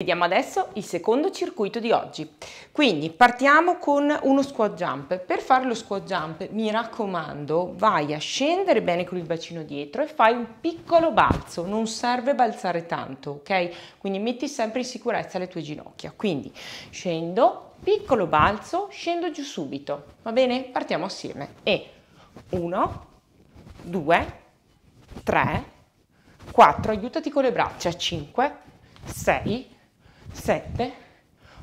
Vediamo adesso il secondo circuito di oggi. Quindi partiamo con uno squat jump. Per fare lo squat jump, mi raccomando, vai a scendere bene con il bacino dietro e fai un piccolo balzo, non serve balzare tanto, ok? Quindi metti sempre in sicurezza le tue ginocchia. Quindi scendo, piccolo balzo, scendo giù subito. Va bene? Partiamo assieme. E 1 2 3 4, aiutati con le braccia, 5 6 7,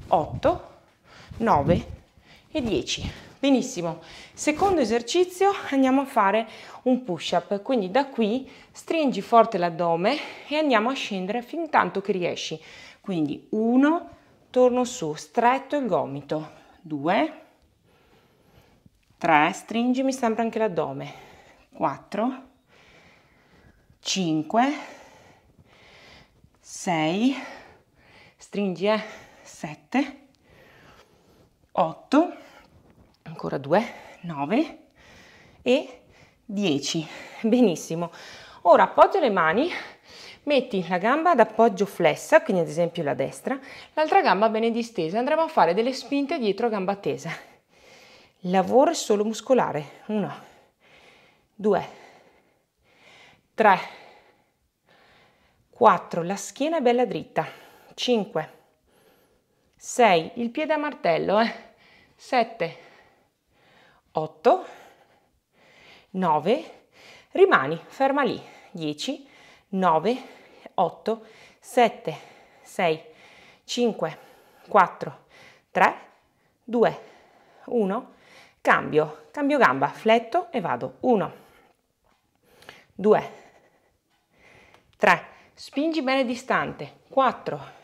8, 9 e 10. Benissimo, secondo esercizio andiamo a fare un push up, quindi da qui stringi forte l'addome e andiamo a scendere fin tanto che riesci. Quindi 1, torno su, stretto il gomito, 2, 3, stringimi sempre anche l'addome, 4, 5, 6, stringi eh 7 8 ancora 2 9 e 10 benissimo ora appoggio le mani metti la gamba d'appoggio flessa quindi ad esempio la destra l'altra gamba bene distesa andremo a fare delle spinte dietro a gamba tesa lavoro solo muscolare 1 2 3 4 la schiena è bella dritta 5, 6, il piede a martello, eh? 7, 8, 9, rimani, ferma lì, 10, 9, 8, 7, 6, 5, 4, 3, 2, 1, cambio, cambio gamba, fletto e vado, 1, 2, 3, spingi bene distante, 4,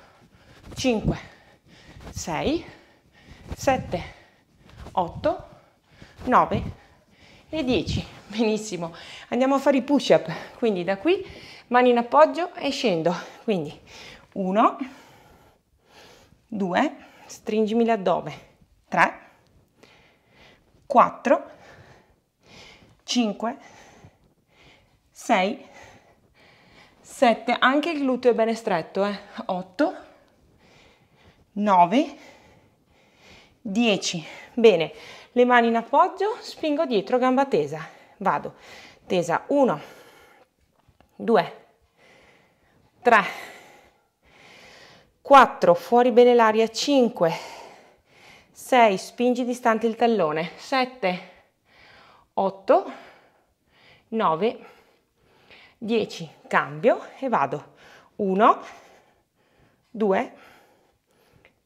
5, 6, 7, 8, 9 e 10. Benissimo, andiamo a fare i push up, quindi da qui mani in appoggio e scendo, quindi 1, 2, stringimi l'addome, 3, 4, 5, 6, 7, anche il gluteo è bene stretto, eh? 8, 9, 10. Bene, le mani in appoggio, spingo dietro, gamba tesa. Vado, tesa 1, 2, 3, 4, fuori bene l'aria, 5, 6, spingi distante il tallone, 7, 8, 9, 10, cambio e vado, 1, 2, 3.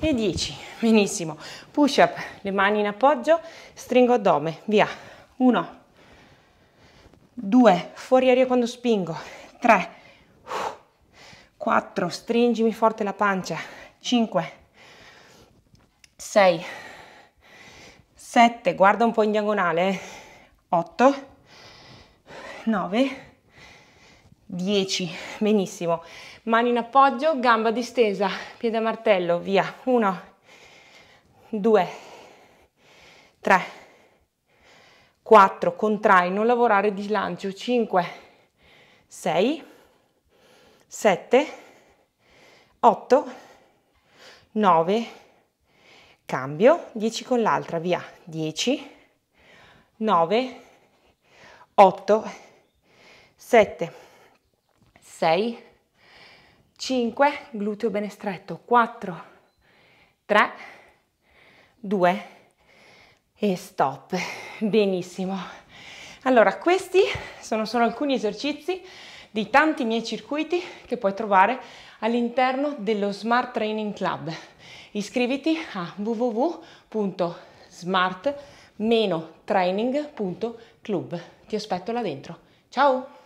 e 10. Benissimo. Push up, le mani in appoggio, stringo addome, via. 1, 2, fuori aria quando spingo, 3, 4, stringimi forte la pancia, 5, 6, 7, guarda un po' in diagonale, 8, eh. 9, 10, benissimo. Mani in appoggio, gamba distesa, piede a martello, via. 1, 2, 3, 4, contrai, non lavorare di slancio. 5, 6, 7, 8, 9, cambio, 10 con l'altra, via. 10, 9, 8, 7, 6, 5, gluteo bene stretto, 4, 3, 2 e stop. Benissimo. Allora, questi sono solo alcuni esercizi di tanti miei circuiti che puoi trovare all'interno dello Smart Training Club. Iscriviti a www.smart-training.club. Ti aspetto là dentro. Ciao!